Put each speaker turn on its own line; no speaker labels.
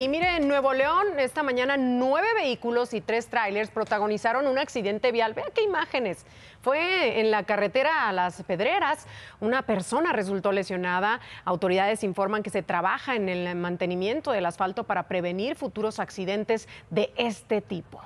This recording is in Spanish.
Y mire, en Nuevo León, esta mañana nueve vehículos y tres trailers protagonizaron un accidente vial. Vea qué imágenes. Fue en la carretera a Las Pedreras. Una persona resultó lesionada. Autoridades informan que se trabaja en el mantenimiento del asfalto para prevenir futuros accidentes de este tipo.